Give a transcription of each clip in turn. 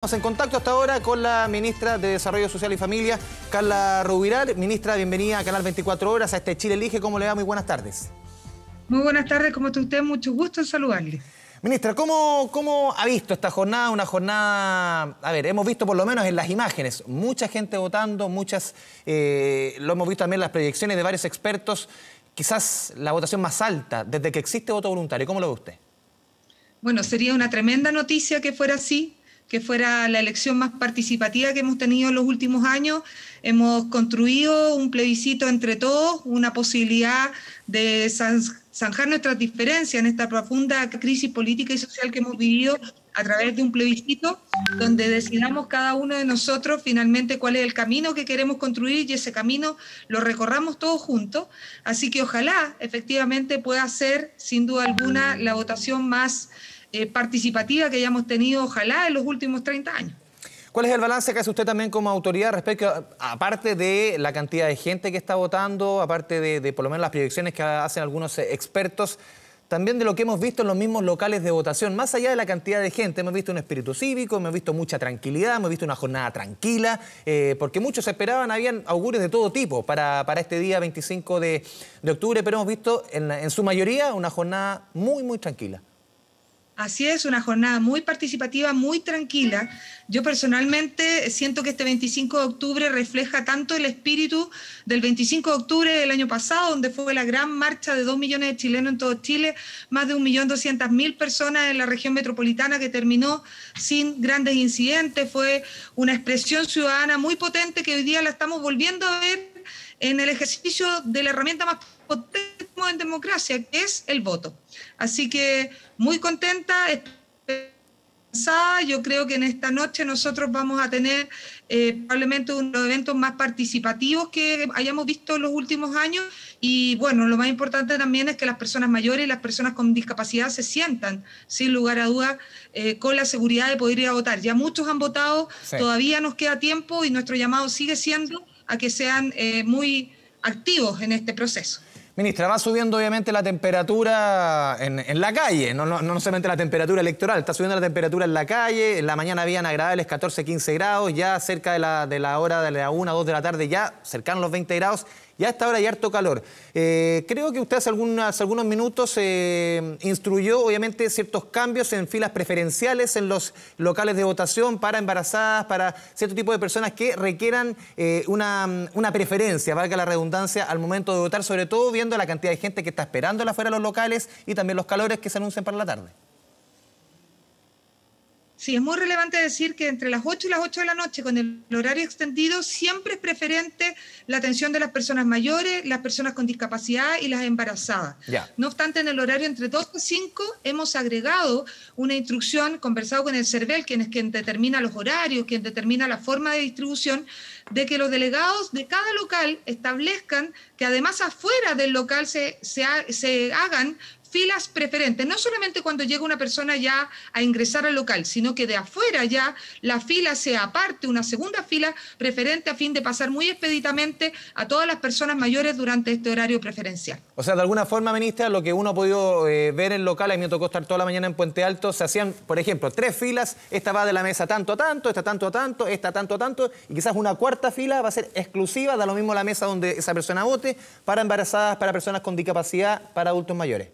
Estamos en contacto hasta ahora con la ministra de Desarrollo Social y Familia, Carla Rubiral. Ministra, bienvenida a Canal 24 Horas, a este Chile Elige. ¿Cómo le va? Muy buenas tardes. Muy buenas tardes, ¿cómo está usted? Mucho gusto en saludarle. Ministra, ¿cómo, ¿cómo ha visto esta jornada? Una jornada, a ver, hemos visto por lo menos en las imágenes, mucha gente votando, muchas, eh, lo hemos visto también en las proyecciones de varios expertos, quizás la votación más alta desde que existe voto voluntario. ¿Cómo lo ve usted? Bueno, sería una tremenda noticia que fuera así, que fuera la elección más participativa que hemos tenido en los últimos años. Hemos construido un plebiscito entre todos, una posibilidad de zanjar nuestras diferencias en esta profunda crisis política y social que hemos vivido a través de un plebiscito donde decidamos cada uno de nosotros finalmente cuál es el camino que queremos construir y ese camino lo recorramos todos juntos. Así que ojalá efectivamente pueda ser sin duda alguna la votación más eh, participativa que hayamos tenido, ojalá, en los últimos 30 años. ¿Cuál es el balance que hace usted también como autoridad respecto, a, aparte de la cantidad de gente que está votando, aparte de, por lo menos las proyecciones que hacen algunos eh, expertos? también de lo que hemos visto en los mismos locales de votación. Más allá de la cantidad de gente, hemos visto un espíritu cívico, hemos visto mucha tranquilidad, hemos visto una jornada tranquila, eh, porque muchos esperaban, habían augures de todo tipo para, para este día 25 de, octubre, pero hemos visto en, en su mayoría una jornada muy, muy tranquila. Así es, una jornada muy participativa, muy tranquila. Yo personalmente siento que este 25 de octubre refleja tanto el espíritu del 25 de octubre del año pasado, donde fue la gran marcha de dos millones de chilenos en todo Chile, más de un mil personas en la región metropolitana que terminó sin grandes incidentes. Fue una expresión ciudadana muy potente que hoy día la estamos volviendo a ver en el ejercicio de la herramienta más potente en democracia, que es el voto. Así que muy contenta, yo creo que en esta noche nosotros vamos a tener eh, probablemente uno de los eventos más participativos que hayamos visto en los últimos años y bueno, lo más importante también es que las personas mayores y las personas con discapacidad se sientan, sin lugar a dudas, eh, con la seguridad de poder ir a votar. Ya muchos han votado, todavía nos queda tiempo y nuestro llamado sigue siendo a que sean eh, muy activos en este proceso. Ministra, va subiendo obviamente la temperatura en, la calle, no, no, solamente la temperatura electoral, está subiendo la temperatura en la calle, en la mañana habían agradables 14, 15 grados, ya cerca de la, de la hora de la 1, 2 de la tarde, ya cercan los 20 grados, ya está hora hay harto calor. Eh, creo que usted hace, algunos minutos eh, instruyó, obviamente, ciertos cambios en filas preferenciales en los locales de votación para embarazadas, para cierto tipo de personas que requieran eh, una, una, preferencia, valga la redundancia, al momento de votar, sobre todo viendo la cantidad de gente que está esperando afuera de los locales y también los calores que se anuncian para la tarde. Sí, es muy relevante decir que entre las 8 y las 8 de la noche, con el horario extendido, siempre es preferente la atención de las personas mayores, las personas con discapacidad y las embarazadas. No obstante, en el horario entre 2 y 5 hemos agregado una instrucción, conversado con el CERVEL, quien es quien determina los horarios, quien determina la forma de distribución, de que los delegados de cada local establezcan que además afuera del local se, se hagan filas preferentes, no solamente cuando llega una persona ya a ingresar al local, sino que de afuera ya la fila sea aparte, una segunda fila preferente a fin de pasar muy expeditamente a todas las personas mayores durante este horario preferencial. O sea, de alguna forma, ministra, lo que uno ha podido eh, ver en local, a me tocó estar toda la mañana en Puente Alto, se hacían, por ejemplo, tres filas, esta va de la mesa tanto a tanto, esta tanto a tanto, esta tanto a tanto, y quizás una cuarta fila va a ser exclusiva, da lo mismo la mesa donde esa persona vote, para embarazadas, para personas con discapacidad, para adultos mayores.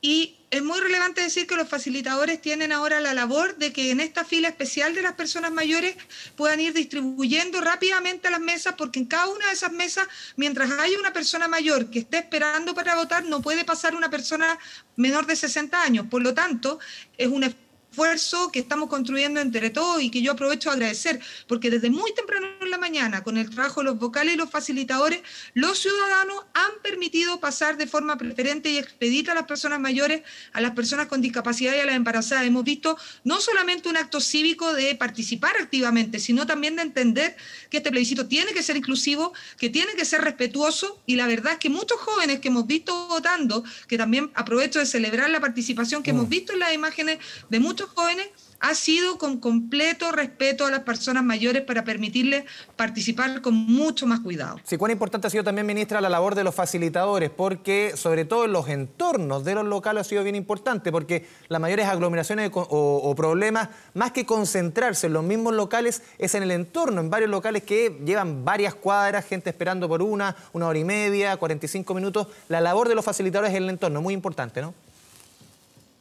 Y es muy relevante decir que los facilitadores tienen ahora la labor de que en esta fila especial de las personas mayores puedan ir distribuyendo rápidamente las mesas, porque en cada una de esas mesas, mientras haya una persona mayor que esté esperando para votar, no puede pasar una persona menor de 60 años. Por lo tanto, es una esfuerzo que estamos construyendo entre todos y que yo aprovecho a agradecer, porque desde muy temprano en la mañana, con el trabajo de los vocales y los facilitadores, los ciudadanos han permitido pasar de forma preferente y expedita a las personas mayores, a las personas con discapacidad y a las embarazadas. Hemos visto no solamente un acto cívico de participar activamente, sino también de entender que este plebiscito tiene que ser inclusivo, que tiene que ser respetuoso y la verdad es que muchos jóvenes que hemos visto votando, que también aprovecho de celebrar la participación que hemos mm. visto en las imágenes de muchos jóvenes ha sido con completo respeto a las personas mayores para permitirles participar con mucho más cuidado. Sí, cuán importante ha sido también, ministra, la labor de los facilitadores, porque sobre todo en los entornos de los locales ha sido bien importante, porque las mayores aglomeraciones o, problemas, más que concentrarse en los mismos locales, es en el entorno, en varios locales que llevan varias cuadras, gente esperando por una, una hora y media, 45 minutos. La labor de los facilitadores en el entorno, muy importante, ¿no?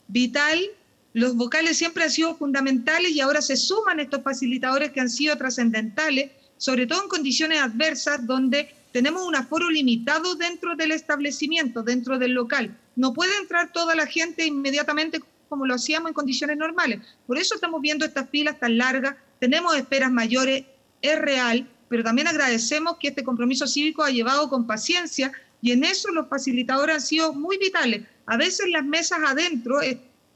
Vital los vocales siempre han sido fundamentales y ahora se suman estos facilitadores que han sido trascendentales, sobre todo en condiciones adversas donde tenemos un aforo limitado dentro del establecimiento, dentro del local. No puede entrar toda la gente inmediatamente como lo hacíamos en condiciones normales. Por eso estamos viendo estas filas tan largas, tenemos esperas mayores, es real, pero también agradecemos que este compromiso cívico ha llevado con paciencia y en eso los facilitadores han sido muy vitales. A veces las mesas adentro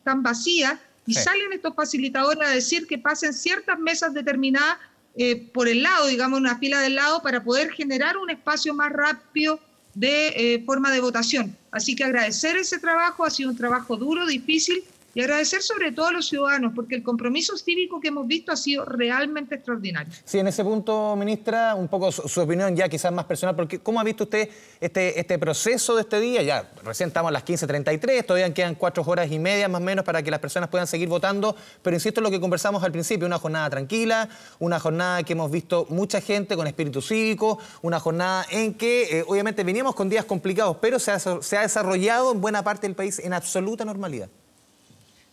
tan vacías y salen estos facilitadores a decir que pasen ciertas mesas determinadas eh, por el lado, digamos, una fila del lado, para poder generar un espacio más rápido de eh, forma de votación. Así que agradecer ese trabajo, ha sido un trabajo duro, difícil, y agradecer sobre todo a los ciudadanos, porque el compromiso cívico que hemos visto ha sido realmente extraordinario. Sí, en ese punto, ministra, un poco su, opinión ya quizás más personal, porque ¿cómo ha visto usted este, este proceso de este día? Ya recién estamos a las 15.33, todavía quedan cuatro horas y media más o menos para que las personas puedan seguir votando, pero insisto en lo que conversamos al principio, una jornada tranquila, una jornada que hemos visto mucha gente con espíritu cívico, una jornada en que eh, obviamente veníamos con días complicados, pero se ha, se ha desarrollado en buena parte del país en absoluta normalidad.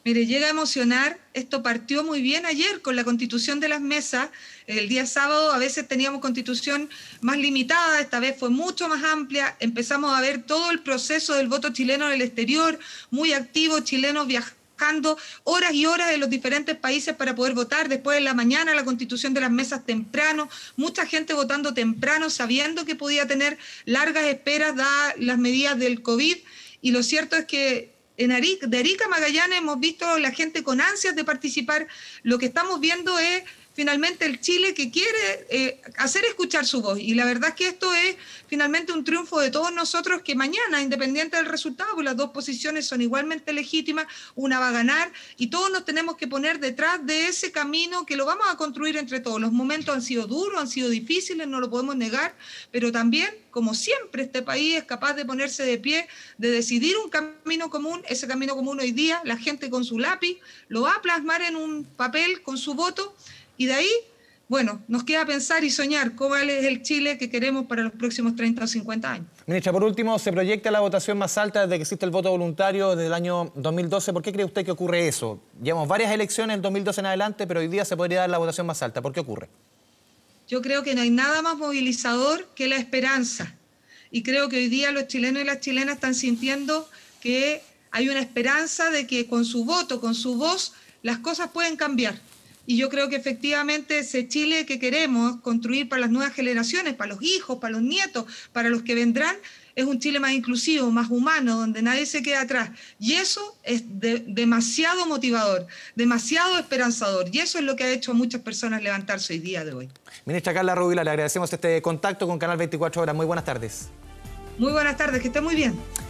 Mire, llega a emocionar, esto partió muy bien ayer con la constitución de las mesas, el día sábado a veces teníamos constitución más limitada, esta vez fue mucho más amplia, empezamos a ver todo el proceso del voto chileno en el exterior, muy activo, chilenos viajando horas y horas en los diferentes países para poder votar. Después en la mañana la constitución de las mesas temprano, mucha gente votando temprano, sabiendo que podía tener largas esperas dadas las medidas del COVID. Y lo cierto es que en Arica, de Magallanes hemos visto la gente con ansias de participar. Lo que estamos viendo es finalmente el Chile que quiere eh, hacer escuchar su voz. Y la verdad es que esto es finalmente un triunfo de todos nosotros que mañana, independiente del resultado, pues las dos posiciones son igualmente legítimas, una va a ganar y todos nos tenemos que poner detrás de ese camino que lo vamos a construir entre todos. Los momentos han sido duros, han sido difíciles, no lo podemos negar, pero también, como siempre, este país es capaz de ponerse de pie, de decidir un camino común. Ese camino común hoy día, la gente con su lápiz lo va a plasmar en un papel con su voto y de ahí, bueno, nos queda pensar y soñar cómo es el Chile que queremos para los próximos 30 o 50 años. Ministra, por último, se proyecta la votación más alta desde que existe el voto voluntario desde el año 2012. ¿Por qué cree usted que ocurre eso? Llevamos varias elecciones en 2012 en adelante, pero hoy día se podría dar la votación más alta. ¿Por qué ocurre? Yo creo que no hay nada más movilizador que la esperanza. Y creo que hoy día los chilenos y las chilenas están sintiendo que hay una esperanza de que con su voto, con su voz, las cosas pueden cambiar. Y yo creo que efectivamente ese Chile que queremos construir para las nuevas generaciones, para los hijos, para los nietos, para los que vendrán, es un Chile más inclusivo, más humano, donde nadie se queda atrás. Y eso es demasiado motivador, demasiado esperanzador. Y eso es lo que ha hecho a muchas personas levantarse hoy día de hoy. Ministra Carla Rubila, le agradecemos este contacto con Canal 24 Horas. Muy buenas tardes. Muy buenas tardes, que esté muy bien.